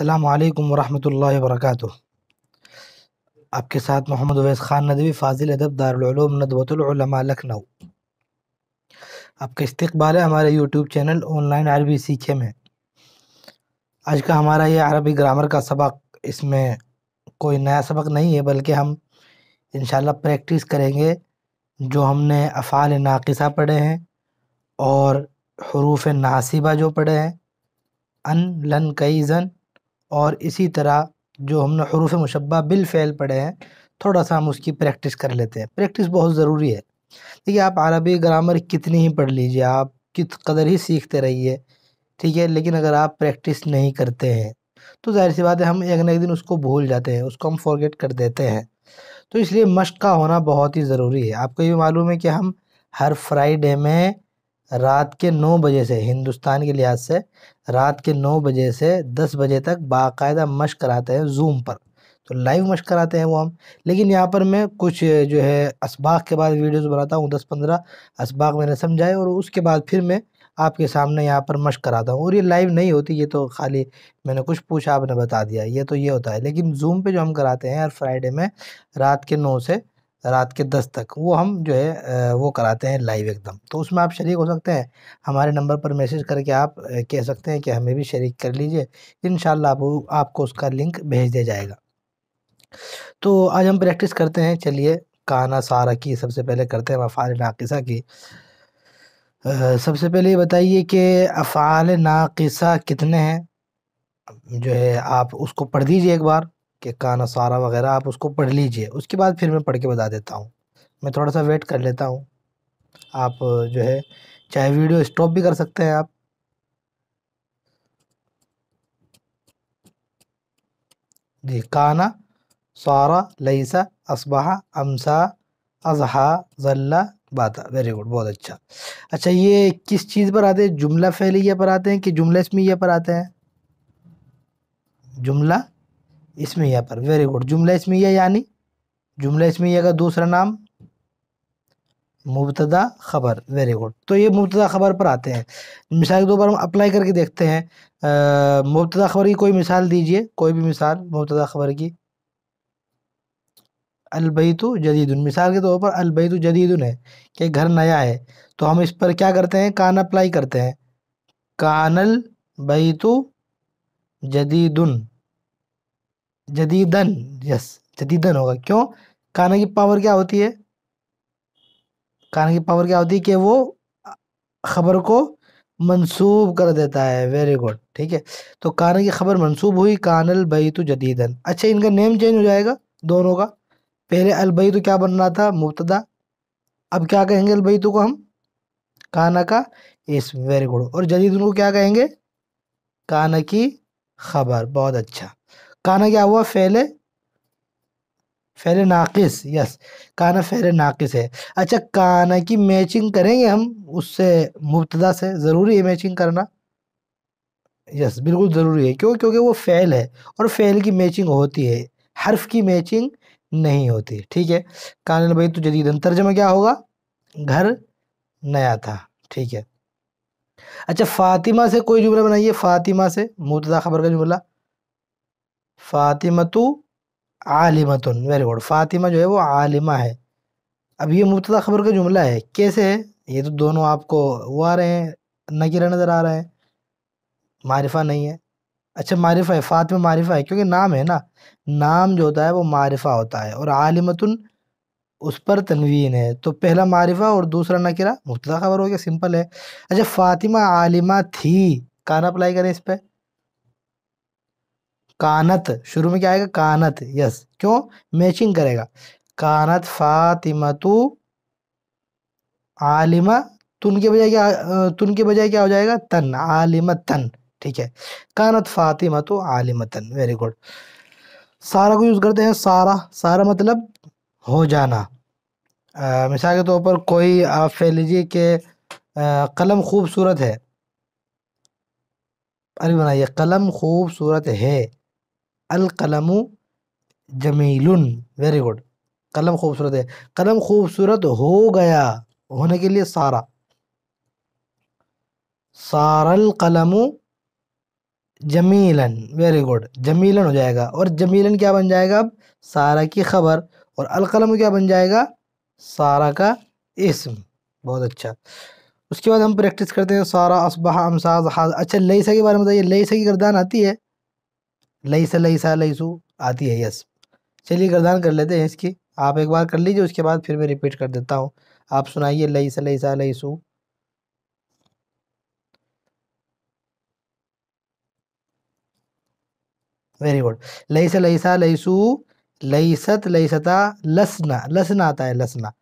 अल्लाम वरहमल वर्क आपके साथ मोहम्मद अवैस ख़ान नदवी फाजिल अदब दारूम नदवतलमा लखनऊ आपका इस्तबाल है हमारे यूट्यूब चैनल ऑनलाइन अरबी सीखे में आज का हमारा ये अरबी ग्रामर का सबक इसमें कोई नया सबक नहीं है बल्कि हम इन प्रैक्टिस करेंगे जो हमने अफ़ाल नाकसा पढ़े हैं और हरूफ नासिबा जो पढ़े हैं अन लन कई जन और इसी तरह जो हमने हरूफ मुशबा फैल पढ़े हैं थोड़ा सा हम उसकी प्रैक्टिस कर लेते हैं प्रैक्टिस बहुत ज़रूरी है देखिए आप अरबी ग्रामर कितनी ही पढ़ लीजिए आप कित कदर ही सीखते रहिए ठीक है लेकिन अगर आप प्रैक्टिस नहीं करते हैं तो जाहिर सी बात है हम एक ना एक दिन उसको भूल जाते हैं उसको हम फॉरगेट कर देते हैं तो इसलिए मश्क का होना बहुत ही ज़रूरी है आपको ये मालूम है कि हम हर फ्राइडे में रात के नौ बजे से हिंदुस्तान के लिहाज से रात के नौ बजे से दस बजे तक बाकायदा मश कराते हैं जूम पर तो लाइव मश कराते हैं वो हम लेकिन यहाँ पर मैं कुछ जो है इसबाक के बाद वीडियोस बनाता हूँ दस पंद्रह इसबाक मैंने समझाए और उसके बाद फिर मैं आपके सामने यहाँ पर मश कराता हूँ और ये लाइव नहीं होती ये तो खाली मैंने कुछ पूछा आपने बता दिया ये तो ये होता है लेकिन जूम पे जो हम कराते हैं हर फ्राइडे में रात के नौ से रात के दस तक वो हम जो है वो कराते हैं लाइव एकदम तो उसमें आप शरीक हो सकते हैं हमारे नंबर पर मैसेज करके आप कह सकते हैं कि हमें भी शरीक कर लीजिए इन आप, आपको उसका लिंक भेज दिया जाएगा तो आज हम प्रैक्टिस करते हैं चलिए काना सारा की सबसे पहले करते हैं अफ़ाल नाकिसा की सबसे पहले ये बताइए कि अफ़ाल नाकिसा कितने हैं जो है आप उसको पढ़ दीजिए एक बार कि काना सारा वगैरह आप उसको पढ़ लीजिए उसके बाद फिर मैं पढ़ के बता देता हूँ मैं थोड़ा सा वेट कर लेता हूँ आप जो है चाहे वीडियो स्टॉप भी कर सकते हैं आप जी काना सारा लईसा असबहा अमसा अजहा जल्ला बाता वेरी गुड बहुत अच्छा अच्छा ये किस चीज़ पर आते हैं जुमला फैलिया पर आते हैं कि जुमला यह पर आते हैं जुमला इसमें यह पर वेरी गुड जुमला इसमिया यानी जुमला इसमिया का दूसरा नाम मुबतदा ख़बर वेरी गुड तो ये मुबतदा ख़बर पर आते हैं मिसाल के तौर पर हम अप्लाई करके देखते हैं मुबतदा ख़बर की कोई मिसाल दीजिए कोई भी मिसाल मुबतदा ख़बर की अलबैतु जदीदन मिसाल के तौर पर अलबैतु जदीदुन है कि घर नया है तो हम इस पर क्या करते हैं कान अप्लाई करते हैं कानल बैतु जदीदन जदीदन यस जदीदन होगा क्यों काना की पावर क्या होती है काना की पावर क्या होती है कि वो खबर को मंसूब कर देता है वेरी गुड ठीक है तो काना की खबर मंसूब हुई कानल तो जदीदन अच्छा इनका नेम चेंज हो जाएगा दोनों का पहले तो क्या बन रहा था मुबतदा अब क्या कहेंगे तो को हम काना का इस वेरी गुड और जदीदन को क्या कहेंगे काना की खबर बहुत अच्छा काना क्या हुआ फ़ैले फ़ैल नाकिस यस काना फ़ैल नाक़स है अच्छा काना की मैचिंग करेंगे हम उससे मुबतदा से ज़रूरी है मैचिंग करना यस बिल्कुल ज़रूरी है क्यों क्योंकि वो फ़ैल है और फ़ैल की मैचिंग होती है हर्फ की मैचिंग नहीं होती ठीक है कान भाई तो जदीदन तर्जमा क्या होगा घर नया था ठीक है अच्छा फातिमा से कोई जुमला बनाइए फातिमा से मुतदा खबर का जुमला फ़ातिमतु आलिमतुन वेरी गुड फ़ातिमा जो है वो आलिमा है अब ये मुबतदा ख़बर का जुमला है कैसे है ये तो दोनों आपको वो आ रहे हैं नकिर नज़र आ रहे हैं मारिफा नहीं है अच्छा मारिफा है फ़ातिमा मारिफा है क्योंकि नाम है ना नाम जो होता है वो मारिफा होता है और आलिमतन उस पर तनवीन है तो पहला मारिफा और दूसरा नकिरा मुबतदा ख़बर हो गया सिंपल है अच्छा फ़ातिमा आलिमा थी कान अप्लाई करें इस पर कानत शुरू में क्या आएगा कानत यस क्यों मैचिंग करेगा कानत फातिमतु आलिमा तुन के बजाय क्या तुन के बजाय क्या हो जाएगा तन आलिम तन ठीक है कानत फातिमा तो आलिम तन वेरी गुड सारा को यूज़ करते हैं सारा सारा मतलब हो जाना आ, मिसाल के तौर तो पर कोई आप कह लीजिए कि कलम खूबसूरत है अरे बनाइए कलम खूबसूरत है कलमु जमील वेरी गुड कलम खूबसूरत है कलम खूबसूरत हो गया होने के लिए सारा सारल कलम जमीलन वेरी गुड जमीलन हो जाएगा और जमीलन क्या बन जाएगा अब सारा की खबर और अलकलम क्या बन जाएगा सारा का इसम बहुत अच्छा उसके बाद हम प्रैक्टिस करते हैं सारा असबहा अमसाज हाज अच्छा लईसा के बारे में बताइए लईसा की गर्दान आती है लई से लई सा लई सू आती है यस चलिए गर्दान कर लेते हैं इसकी आप एक बार कर लीजिए उसके बाद फिर मैं रिपीट कर देता हूँ आप सुनाइए लई से लई सा लई सू वेरी गुड लई से लई सा लई सू लई सता लसना लसना आता है लसना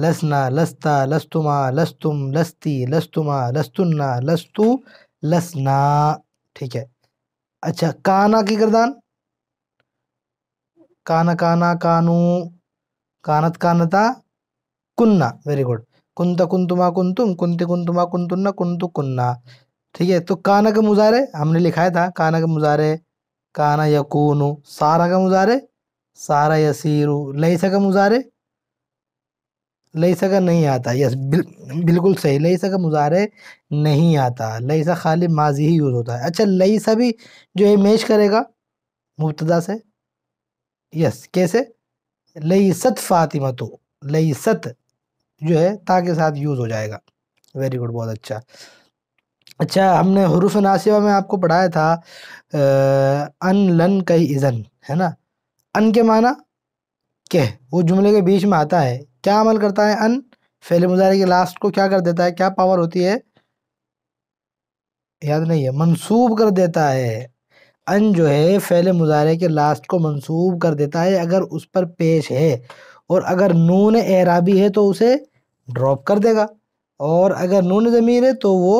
लसना लसता लस्तुमा लस्तुम लस्ती लस्तुमा लस्तुन्ना लस्तु लसना ठीक है अच्छा काना की गर्दान काना काना कानू कानत कानता कुन्ना वेरी गुड कुंत कुंतुमा कुंतुम कुंति कुंतुमा कुंतुन्ना कुंतु कुन्ना ठीक है तो काना का मुजारे हमने लिखाया था काना का मुजारे काना यकूनु सारा का मुजारे सारा यसीरु लईसा का मुजारे लईसा का नहीं आता यस बिल, बिल्कुल सही लईसा का मुजारे नहीं आता लहीसा खाली माजी ही यूज़ होता है अच्छा सा भी जो है मेज करेगा मुबतदा से यस कैसे सत फातिमा तो सत जो है ता के साथ यूज़ हो जाएगा वेरी गुड बहुत अच्छा अच्छा हमने हरूफ नासिबा में आपको पढ़ाया था आ, अन लन कई इज़न है ना अन के माना के वो जुमले के बीच में आता है क्या अमल करता है अन फेल मुजारे के लास्ट को क्या कर देता है क्या पावर होती है याद नहीं है मंसूब कर देता है अन जो है फेल मुजारे के लास्ट को मंसूब कर देता है अगर उस पर पेश है और अगर नून एराबी है तो उसे ड्रॉप कर देगा और अगर नून ज़मीर है तो वो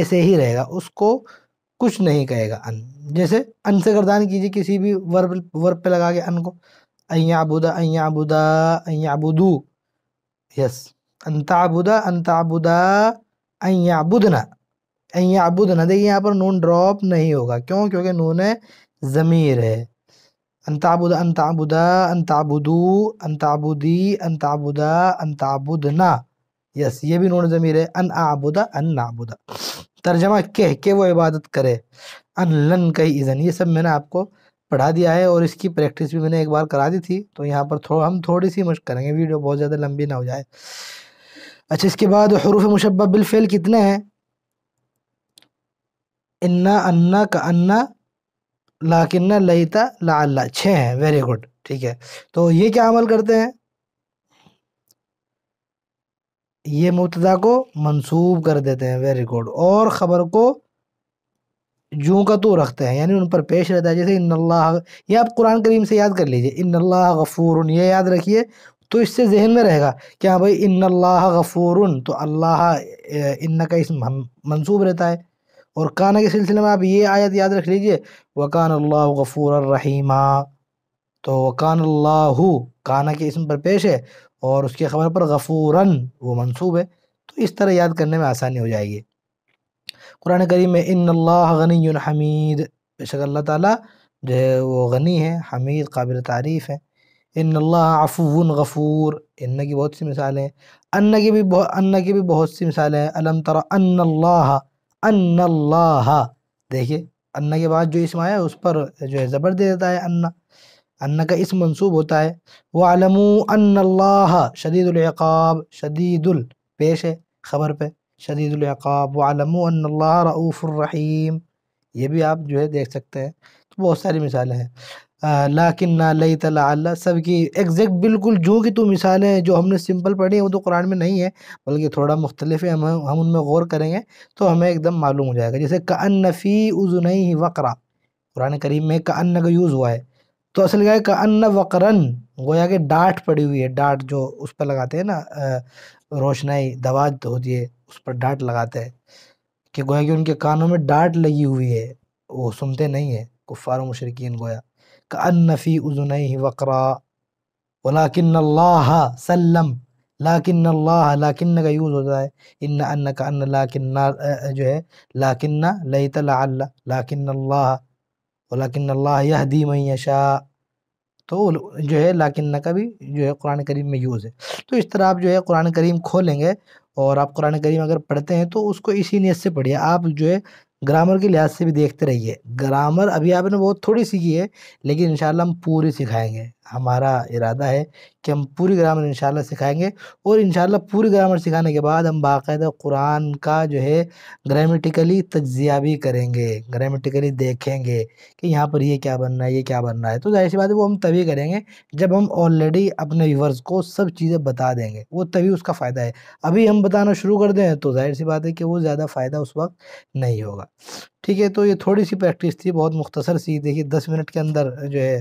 ऐसे ही रहेगा उसको कुछ नहीं कहेगा अन जैसे अन से गर्दान कीजिए किसी भी वर्ब वर्ब पे लगा के अन को अयाबुदा अयाबुदा यस देखिए यहाँ पर नून ड्रॉप नहीं होगा क्यों क्योंकि नून है ज़मीर है अंताबुद अंताबुदा अंताबुदू अंताबुदी अंताबुदा अंताबुदना यस ये भी नून ज़मीर है अन आबुदा अन नाबुदा तर्जमा कह के वो इबादत करे अन लन कही इज़न ये सब मैंने आपको पढ़ा दिया है और इसकी प्रैक्टिस भी मैंने एक बार करा दी थी तो यहाँ पर थो, हम थोड़ी सी मश्क करेंगे वीडियो बहुत ज़्यादा लंबी ना हो जाए अच्छा इसके बाद हरूफ मुशबा बिलफेल कितने हैं इन्ना अन्ना का अन्ना लाकिन्ना लईता लाला छः हैं वेरी गुड ठीक है तो ये क्या अमल करते हैं ये मुबतदा को मंसूब कर देते हैं वेरी गुड और ख़बर को जू का तो रखते हैं यानी उन पर पेश रहता है जैसे इन्ल्ला ये आप कुरान करीम से याद कर लीजिए इन्ल्ला गफ़ूर ये याद रखिए तो इससे जहन में रहेगा कि हाँ भाई इन्ल्ला गफ़ूर तो अल्लाह इन का इसम मनसूब रहता है और काना के सिलसिले में आप ये आयत याद रख लीजिए वकान अल्लाह गफ़ूर रहीमा तो वकान अल्लाह काना के इसम पर पेश है और उसके ख़बर पर गफ़ूरन वो मनसूब है तो इस तरह याद करने में आसानी हो जाएगी कुरान करीम में इन गनी हमीद बेशक अल्लाह ताला जो है वो गनी है हमीद काबिल तारीफ़ है इन अफ़ून गफ़ूर इन की बहुत सी मिसालें अन्न की भी बहुत अन्न की भी बहुत सी मिसालें अलम तर अन्ल्लाह देखिए अन्ना के बाद जो इसम आया उस पर जो है ज़बर दे देता है अन्ना अन्ना का इसम मनसूब होता है आलमू अन्ल्लाह शदीदुल्क़ाब शदीदुल पेश है ख़बर पे शदीदुल्क़ाब वालमूफ़ुररहीम ये भी आप जो है देख सकते हैं तो बहुत सारी मिसालें हैं लाकिन लई तला सब की एग्जैक्ट बिल्कुल जो कि तो मिसालें जो हमने सिंपल पढ़ी हैं वो तो कुरान में नहीं है बल्कि थोड़ा मुख्तलिफ है हम हम उनमें गौर करेंगे तो हमें एकदम मालूम हो जाएगा जैसे कान नफ़ी ही वक़रा कुरान करीम में कान का यूज़ हुआ है तो असल क्या है कान वक़रन गोया कि डांट पड़ी हुई है डांट जो उस पर लगाते हैं ना रोशनाई दवा होती है उस पर डांट लगाते हैं कि गोया कि उनके कानों में डांट लगी हुई है वो सुनते नहीं है कुफ़ार मशरकिन गोया का नफ़ी उजुन ही वक़रा वलाकिन अल्लाह सल्लम लाकिन लाकिन का यूज़ होता है इन अन्न का अन्न लाकिन जो है लाकिन लई तला लाकिन अल्लाह वलाकिन यह दी मई शाह तो जो है लाकिन का भी जो है कुरान करीम में यूज़ है तो इस तरह आप जो है कुरान करीम खोलेंगे और आप कुरान करीम अगर पढ़ते हैं तो उसको इसी नीयत से पढ़िए आप जो है ग्रामर के लिहाज से भी देखते रहिए ग्रामर अभी आपने बहुत थोड़ी सीखी है लेकिन इन हम पूरी सिखाएंगे हमारा इरादा है कि हम पूरी ग्रामर इन सिखाएंगे और इन पूरी ग्रामर सिखाने के बाद हम बाकायदा कुरान का जो है ग्रामेटिकली तजिया भी करेंगे ग्रामेटिकली देखेंगे कि यहाँ पर ये क्या बनना है ये क्या बनना है तो जाहिर सी बात है वो हम तभी करेंगे जब हम ऑलरेडी अपने व्यूवर्स को सब चीज़ें बता देंगे वो तभी उसका फ़ायदा है अभी हम बताना शुरू कर दें तो जाहिर सी बात है कि वो ज़्यादा फ़ायदा उस वक्त नहीं होगा ठीक है तो ये थोड़ी सी प्रैक्टिस थी बहुत मुख्तसर सी देखिए दस मिनट के अंदर जो है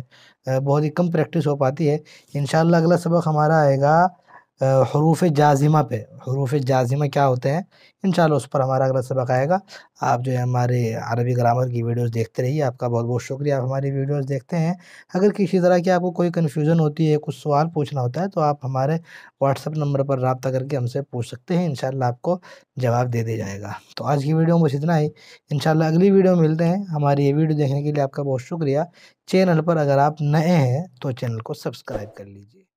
बहुत ही कम प्रैक्टिस हो पाती है इन अगला सबक हमारा आएगा हरूफ जाजिमा पे हरूफ जाजिमा क्या होते हैं इन उस पर हमारा अगला सबक आएगा आप जो है हमारे अरबी ग्रामर की वीडियोस देखते रहिए आपका बहुत बहुत शुक्रिया आप हमारी वीडियोस देखते हैं अगर किसी तरह की आपको कोई कन्फ्यूज़न होती है कुछ सवाल पूछना होता है तो आप हमारे व्हाट्सअप नंबर पर रबता करके हमसे पूछ सकते हैं इन आपको जवाब दे दिया जाएगा तो आज की वीडियो में बस इतना ही इन अगली वीडियो में मिलते हैं हमारी ये वीडियो देखने के लिए आपका बहुत शुक्रिया चैनल पर अगर आप नए हैं तो चैनल को सब्सक्राइब कर लीजिए